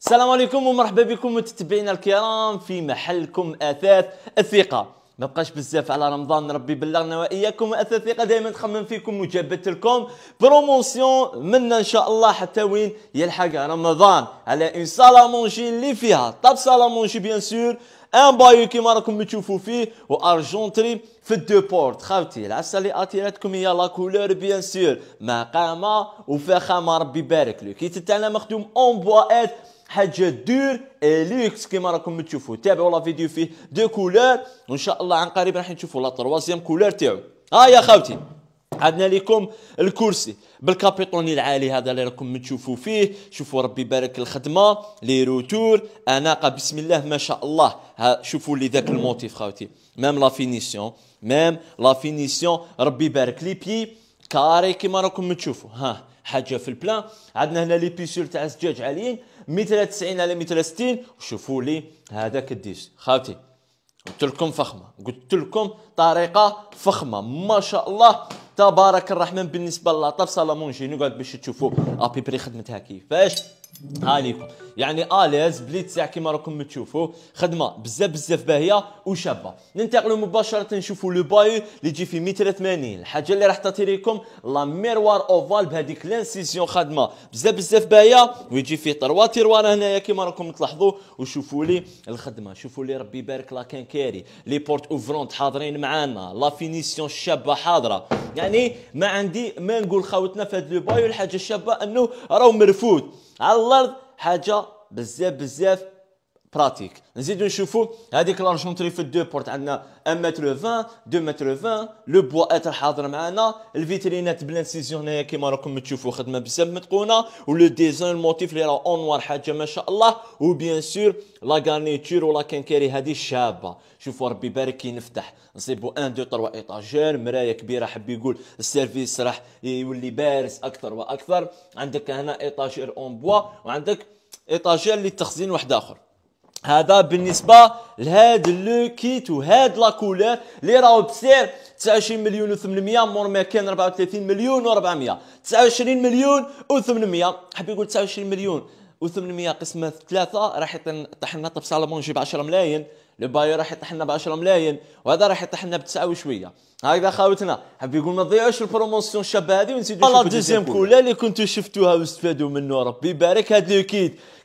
السلام عليكم ومرحبا بكم متتبعينا الكرام في محلكم اثاث الثقه ما بقاش بزاف على رمضان ربي بلغنا واياكم اثاث الثقه دائما تخمم فيكم وجابت لكم بروموسيون منا ان شاء الله حتى وين يلحق رمضان على اون مونجي اللي فيها طاب مونجي بيان سور ان بايو كيما راكم تشوفوا فيه وارجونتري في الدو بورت خاوتي العصا اللي اتيراتكم هي لا كولور بيان سور مقامه وفخامه ربي يبارك لك كي تاعنا مخدوم اون بواات حاجه دور اي آه، لوكس كيما راكم تشوفوا تابعوا لا فيديو فيه دو كولور وان شاء الله عن قريب راح نشوفوا لا تروازيام كولور تاعو ها يا خاوتي عندنا لكم الكرسي بالكابيطوني العالي هذا اللي راكم تشوفوا فيه شوفوا ربي يبارك الخدمه لي روتور اناقه بسم الله ما شاء الله ها شوفوا لي ذاك الموتيف خاوتي ميم لا فينيسيون ميم لا فينيسيون ربي يبارك لي بي كاري كيما راكم تشوفوا ها حاجه في البلان عندنا هنا لي بيسول تاع الزجاج عاليين 190 على 160 وشوفوا لي هذا كديش خاوتي قلت لكم فخمه قلت لكم طريقه فخمه ما شاء الله تبارك الرحمن بالنسبه للطف صالة مونجي نقعد باش تشوفوا ابيبري خدمتها كيفاش ها ليكم يعني اليز بليتسع كيما راكم تشوفوا خدمه بزاف بزاف باهيه وشابه ننتقلوا مباشره نشوفوا لو باي اللي يجي في 180 الحاجه اللي راح تعطي لكم لا ميروار اوفال بهذيك لانسيسيون خدمه بزاف بزاف باهيه ويجي فيه طروا تيروار هنايا كيما راكم تلاحظوا وشوفوا لي الخدمه شوفوا لي ربي يبارك لا كانكاري لي بورت اوفرونت حاضرين معانا لا فينيسيون الشابه حاضره يعني ما عندي ما نقول خاوتنا في هذا لو باي الشابه انه راهو مرفوض على الارض حاجه بزاف بزاف براتيك نزيدو نشوفو هذيك لارجونتري في الدو بورت عندنا 1 متر 20 2 متر 20 لو بوا اتر حاضر معانا الفيترينات بالانسيزيون هنايا كيما راكم تشوفوا خدمه بزاف متقونه ولو ديزاين الموتيف اللي راه اونوار حاجه ما شاء الله وبيان سور لا غارنيتور ولا كانكاري هذه شابه شوفوا ربي يبارك كي نفتح نصيبو 1 2 3 ايطاجير مرايه كبيره حبي يقول السيرفيس راح يولي بارز اكثر واكثر عندك هنا ايطاجير اون بوا وعندك ايطاجير للتخزين واحد اخر هذا بالنسبه لهاد لو كيت وهاد لا كولور اللي راهو بسعر 29 مليون و800 مور ما كان 34 مليون و400 29 مليون و800 حبي يقول 29 مليون و800 قسمه ثلاثه راح يطيح لنا طب سالمون نجيب 10 ملايين الباي راح يطيح لنا ب 10 ملايين وهذا راح يطيح لنا 9 وشويه هكذا خاوتنا حاب يقول ما تضيعوش البروموسيون الشابه هذه ونزيدوا نشوفوا دوزيام كولا اللي كنتوا شفتوها واستفادوا منه ربي يبارك هاد لو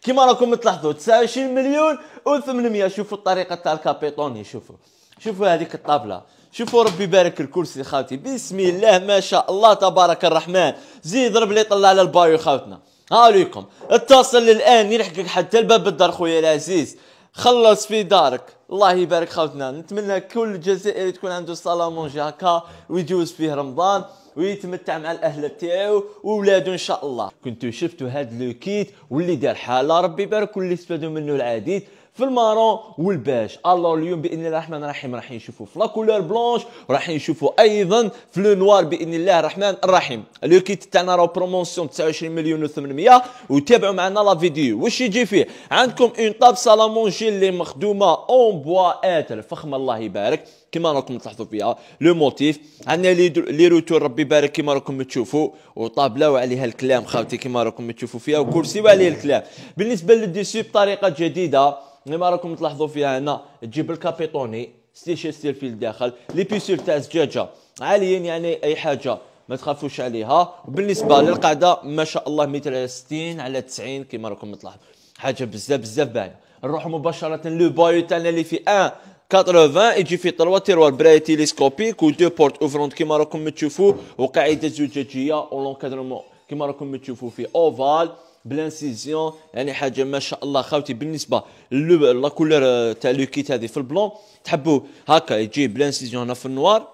كيما راكم تلاحظوا 29 مليون و800 شوفوا الطريقه تاع الكابيتوني شوفوا شوفوا هذيك الطابله شوفوا ربي يبارك الكرسي خاوتي بسم الله ما شاء الله تبارك الرحمن زيد ضرب لي طلع على البايو خاوتنا ها عليكم اتصل الان يلحقك حتى الباب الدار خويا العزيز خلص في دارك الله يبارك خوتنا نتمنى كل جزائري تكون عنده صلاه مونجي هكا ويجوز فيه رمضان ويتمتع مع الاهل تاعو وولادو ان شاء الله كنتو شفتوا هاد لوكيت واللي دار حاله ربي يبارك واللي استفادوا منه العديد في المارون والباش الله اليوم باذن الله الرحمن الرحيم راح نشوفوا في لاكولور بلونش وراح نشوفوا ايضا في لو نوار باذن الله الرحمن الرحيم لو كيت تاعنا راه بروموسيون 29 مليون و800 وتابعوا معنا لا فيديو واش يجي فيه عندكم اون طاب سالامونجي اللي مخدومه اون بوا اتر فخم الله يبارك كما راكم تلاحظوا فيها لو موتيف عندنا لي روتور ربي يبارك كما راكم تشوفوا وطابله وعليها الكلام خاوتي كما راكم تشوفوا فيها وكرسي وعليه الكلام بالنسبه للديسي بطريقه جديده كما راكم تلاحظوا فيها هنا تجيب الكابيتوني ستيشر ستيل في الداخل لي بيسيل تاع الزجاجه عاليين يعني اي حاجه ما تخافوش عليها وبالنسبه للقاعده ما شاء الله متر على 60 على 90 كما راكم تلاحظوا حاجه بزاف بزاف باينه نروحوا مباشره لو بايو تاعنا اللي في ان 80 يجي في طلوة تيروار براي تيليسكوبيك دو بورت اوفرونت كيما راكم تشوفو وقاعده زجاجيه و لونكادرمون كيما راكم تشوفو في اوفال بلانسيزيون يعني حاجه ما شاء الله خاوتي بالنسبه لا كولور تاع لو كيت هذه في البلون تحبو هكا يجي بلانسيزيون هنا في النوار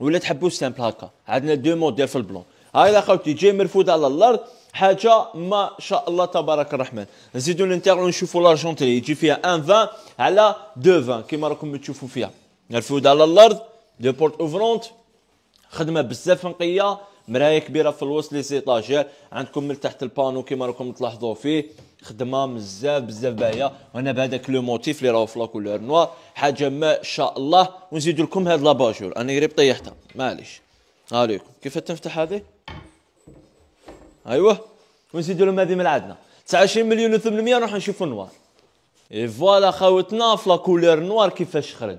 ولا تحبو سامبل هكا عندنا دو موديل في البلون هاي خاوتي يجي مرفود على الارض حاجه ما شاء الله تبارك الرحمن نزيدو للانتيغ نشوفوا لارجونتري يجي فيها ان فان على دو فان كيما راكم تشوفوا فيها الفود على الارض دو بورت اوفرونت خدمه بزاف نقيه مرايه كبيره في الوسط لي سيطاجير عندكم من تحت البانو كيما راكم تلاحظوا فيه خدمه بزاف بزاف باهيه وانا بهذاك لو موتيف اللي راهو في لا كولور نوار حاجه ما شاء الله ونزيد لكم هاد لاباجور انا قريب طيحتها معليش عليكم كيف تنفتح هذه ايوه ونزيدوا لهم هذه من عندنا 29 مليون و800 نروح نشوفوا نوار اي فوالا خاوتنا في لاكولور نوار كيفاش خرج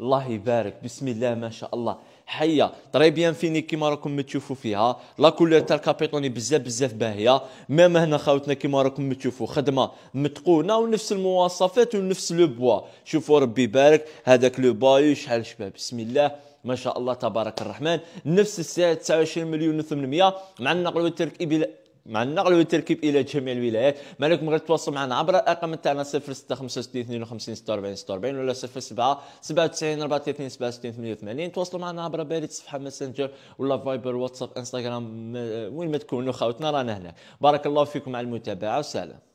الله يبارك بسم الله ما شاء الله حيه طري بيان فيني كيما راكم تشوفوا فيها لا كولور تاع الكابيتوني بزاف بزاف باهيه ميم هنا خاوتنا كيما راكم تشوفوا خدمه متقونه ونفس المواصفات ونفس لو بوا شوفوا ربي يبارك هذاك لو بايو شحال شباب بسم الله ما شاء الله تبارك الرحمن نفس السعر 29 مليون و800 مع النقل والتركيب مع النقل والتركيب الى جميع الولايات ما عليكم غير تواصلوا معنا عبر الارقام تاعنا 0665 52 46 46 ولا 07 97 34 67 88 تواصلوا معنا عبر بريد صفحه ماسنجر ولا فايبر واتساب انستغرام وين ما تكونوا خاوتنا رانا هنا بارك الله فيكم على المتابعه وسلام